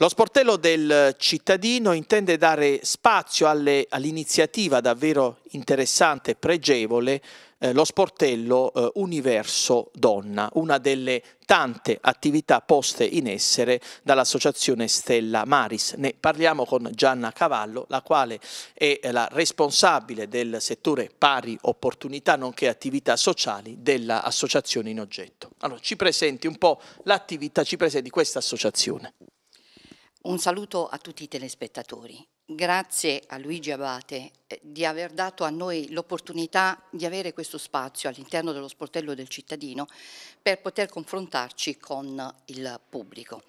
Lo sportello del cittadino intende dare spazio all'iniziativa davvero interessante e pregevole eh, lo sportello eh, Universo Donna, una delle tante attività poste in essere dall'associazione Stella Maris. Ne parliamo con Gianna Cavallo, la quale è la responsabile del settore pari opportunità nonché attività sociali dell'associazione in oggetto. Allora, ci presenti un po' l'attività, ci presenti questa associazione. Un saluto a tutti i telespettatori. Grazie a Luigi Abate eh, di aver dato a noi l'opportunità di avere questo spazio all'interno dello sportello del cittadino per poter confrontarci con il pubblico.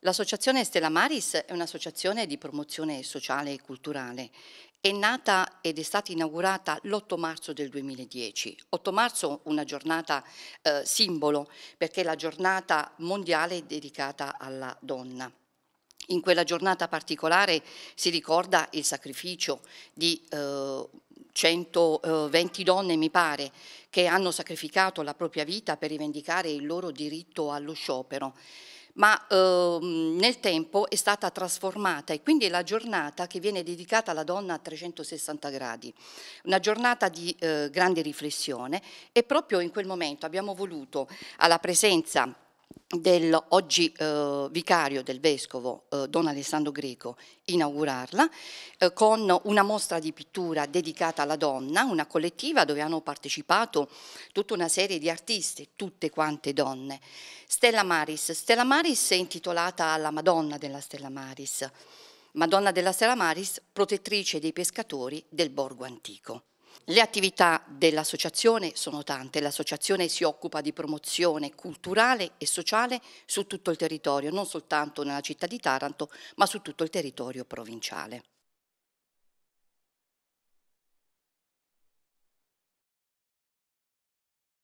L'associazione Stella Maris è un'associazione di promozione sociale e culturale. È nata ed è stata inaugurata l'8 marzo del 2010. 8 marzo una giornata eh, simbolo perché è la giornata mondiale dedicata alla donna. In quella giornata particolare si ricorda il sacrificio di eh, 120 eh, donne, mi pare, che hanno sacrificato la propria vita per rivendicare il loro diritto allo sciopero ma ehm, nel tempo è stata trasformata e quindi è la giornata che viene dedicata alla donna a 360 gradi, una giornata di eh, grande riflessione e proprio in quel momento abbiamo voluto alla presenza del oggi eh, vicario del vescovo eh, Don Alessandro Greco inaugurarla eh, con una mostra di pittura dedicata alla donna, una collettiva dove hanno partecipato tutta una serie di artiste, tutte quante donne. Stella Maris, Stella Maris è intitolata alla Madonna della Stella Maris, Madonna della Stella Maris, protettrice dei pescatori del borgo antico. Le attività dell'associazione sono tante, l'associazione si occupa di promozione culturale e sociale su tutto il territorio, non soltanto nella città di Taranto, ma su tutto il territorio provinciale.